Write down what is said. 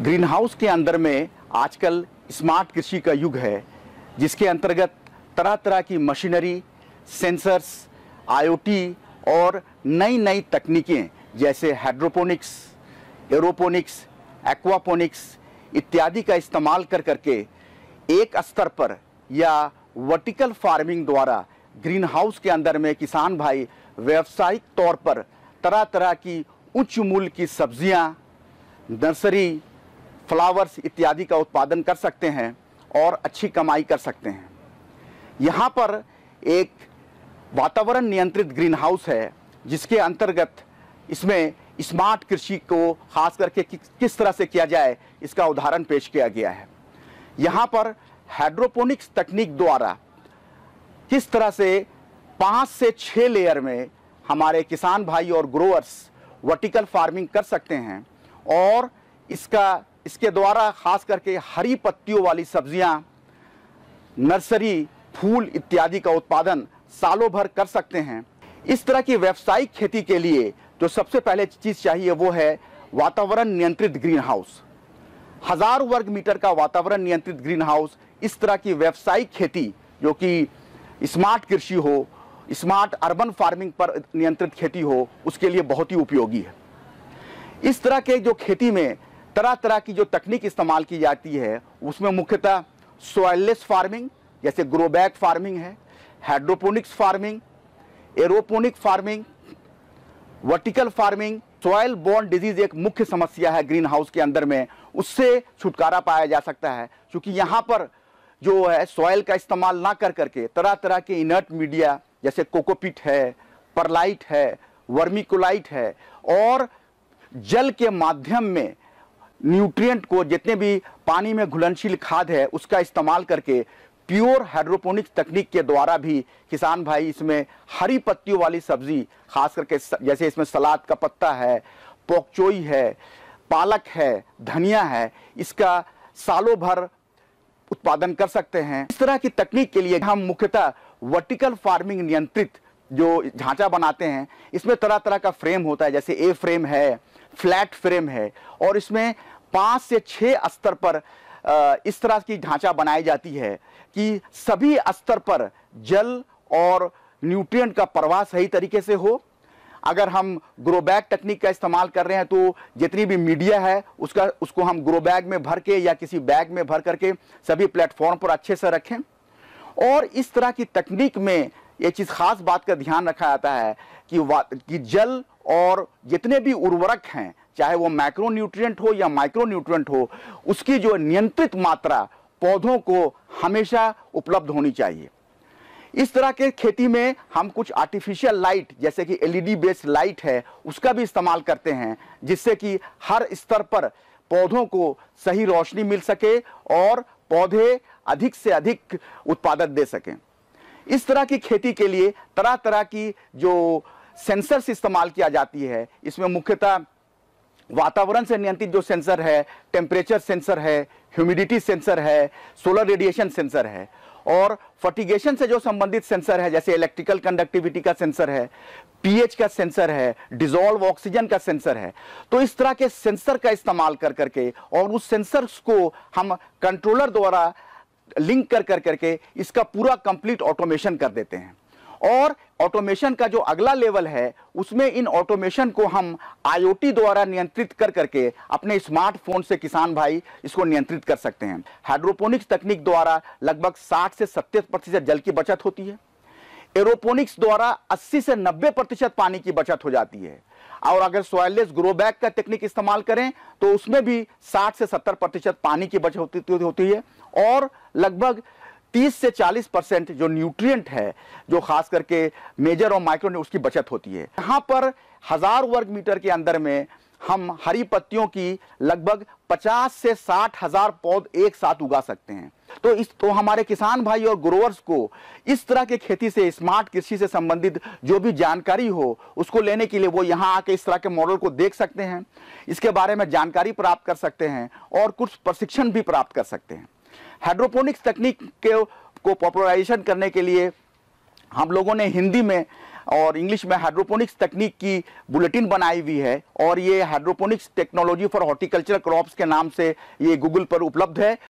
green greenhouse के अंदर में आजकल स्मार्ट कृषि का युग है जिसके अंतर्गत तरह तरह की मशीनरी सेंसर्स आईओटी और नई नई तकनीकें जैसे हाइड्रोपोनिक्स एरोपोनिक्स एक्वापोनिक्स इत्यादि का इस्तेमाल कर करके एक स्तर पर या वर्टिकल फार्मिंग द्वारा ग्रीन हाउस के अंदर में किसान भाई व्यावसायिक तौर पर तरह तरह की उच्च मूल्य की सब्जियां नर्सरी फ्लावर्स इत्यादि का उत्पादन कर सकते हैं और अच्छी कमाई कर सकते हैं यहाँ पर एक वातावरण नियंत्रित ग्रीन हाउस है जिसके अंतर्गत इसमें स्मार्ट कृषि को खास करके कि, किस तरह से किया जाए इसका उदाहरण पेश किया गया है यहाँ पर हाइड्रोपोनिक्स तकनीक द्वारा किस तरह से पाँच से छः लेयर में हमारे किसान भाई और ग्रोअर्स वर्टिकल फार्मिंग कर सकते हैं और इसका इसके द्वारा खास करके हरी पत्तियों वाली सब्जियां नर्सरी फूल इत्यादि का उत्पादन सालों भर कर सकते हैं इस तरह की व्यावसायिक खेती के लिए जो सबसे पहले चीज़ चाहिए वो है वातावरण नियंत्रित ग्रीन हाउस हजार वर्ग मीटर का वातावरण नियंत्रित ग्रीन हाउस इस तरह की व्यावसायिक खेती जो कि स्मार्ट कृषि हो स्मार्ट अर्बन फार्मिंग पर नियंत्रित खेती हो उसके लिए बहुत ही उपयोगी है इस तरह के जो खेती में तरह तरह की जो तकनीक इस्तेमाल की जाती है उसमें मुख्यतः सोयलेस फार्मिंग जैसे ग्रोबैक फार्मिंग है hydroponics farming aeroponic farming vertical farming soil borne disease एक मुख्य समस्या है ग्रीन हाउस के अंदर में उससे छुटकारा पाया जा सकता है क्योंकि यहाँ पर जो है सॉयल का इस्तेमाल ना कर करके तरह तरह के इनर्ट मीडिया जैसे कोकोपिट है परलाइट है वर्मिकोलाइट है और जल के माध्यम में न्यूट्रिएंट को जितने भी पानी में घुलनशील खाद है उसका इस्तेमाल करके प्योर हाइड्रोपोनिक्स तकनीक के द्वारा भी किसान भाई इसमें हरी पत्तियों वाली सब्जी खास करके जैसे इसमें सलाद का पत्ता है पोकचोई है पालक है धनिया है इसका सालों भर उत्पादन कर सकते हैं इस तरह की तकनीक के लिए हम मुख्यतः वर्टिकल फार्मिंग नियंत्रित जो ढांचा बनाते हैं इसमें तरह तरह का फ्रेम होता है जैसे ए फ्रेम है फ्लैट फ्रेम है और इसमें पाँच से छः स्तर पर इस तरह की ढांचा बनाई जाती है कि सभी स्तर पर जल और न्यूट्रिएंट का प्रवाह सही तरीके से हो अगर हम ग्रो बैग टेक्निक का इस्तेमाल कर रहे हैं तो जितनी भी मीडिया है उसका उसको हम ग्रो बैग में भर के या किसी बैग में भर करके सभी प्लेटफॉर्म पर अच्छे से रखें और इस तरह की तकनीक में ये चीज़ खास बात का ध्यान रखा जाता है कि कि जल और जितने भी उर्वरक हैं चाहे वो माइक्रो न्यूट्रिएंट हो या माइक्रो न्यूट्रियट हो उसकी जो नियंत्रित मात्रा पौधों को हमेशा उपलब्ध होनी चाहिए इस तरह के खेती में हम कुछ आर्टिफिशियल लाइट जैसे कि एलईडी बेस्ड लाइट है उसका भी इस्तेमाल करते हैं जिससे कि हर स्तर पर पौधों को सही रोशनी मिल सके और पौधे अधिक से अधिक उत्पादक दे सकें इस तरह की खेती के लिए तरह तरह की जो सेंसर्स इस्तेमाल किया जाती है इसमें मुख्यतः वातावरण से नियंत्रित जो सेंसर है टेम्परेचर सेंसर है ह्यूमिडिटी सेंसर है सोलर रेडिएशन सेंसर है और फर्टिगेशन से जो संबंधित सेंसर है जैसे इलेक्ट्रिकल कंडक्टिविटी का सेंसर है पीएच का सेंसर है डिजोल्व ऑक्सीजन का सेंसर है तो इस तरह के सेंसर का इस्तेमाल कर करके और उस सेंसर्स को हम कंट्रोलर द्वारा लिंक कर कर करके इसका पूरा कंप्लीट ऑटोमेशन कर देते हैं और ऑटोमेशन का जो अगला लेवल है उसमें इन ऑटोमेशन को हम आईओटी द्वारा नियंत्रित कर करके अपने स्मार्टफोन से किसान भाई इसको नियंत्रित कर सकते हैं हाइड्रोपोनिक्स तकनीक द्वारा लगभग 60 से 70 प्रतिशत जल की बचत होती है एरोपोनिक्स द्वारा 80 से 90 प्रतिशत पानी की बचत हो जाती है और अगर सोयलेस ग्रो बैग का टेक्निक इस्तेमाल करें तो उसमें भी 60 से 70 प्रतिशत पानी की बचत होती होती है और लगभग 30 से 40 परसेंट जो न्यूट्रिएंट है जो खास करके मेजर और माइक्रो उसकी बचत होती है यहाँ पर हज़ार वर्ग मीटर के अंदर में हम हरी पत्तियों की लगभग 50 से साठ हजार पौध एक साथ उगा सकते हैं तो इस तो हमारे किसान भाई और ग्रोवर्स को इस तरह के खेती से स्मार्ट कृषि से संबंधित जो भी जानकारी हो उसको लेने के लिए वो यहाँ आके इस तरह के मॉडल को देख सकते हैं इसके बारे में जानकारी प्राप्त कर सकते हैं और कुछ प्रशिक्षण भी प्राप्त कर सकते हैं हाइड्रोपोनिक्स तकनीक के को पॉपुलराइजेशन करने के लिए हम लोगों ने हिंदी में और इंग्लिश में हाइड्रोपोनिक्स तकनीक की बुलेटिन बनाई हुई है और ये hydroponics technology for horticulture crops के नाम से ये गूगल पर उपलब्ध है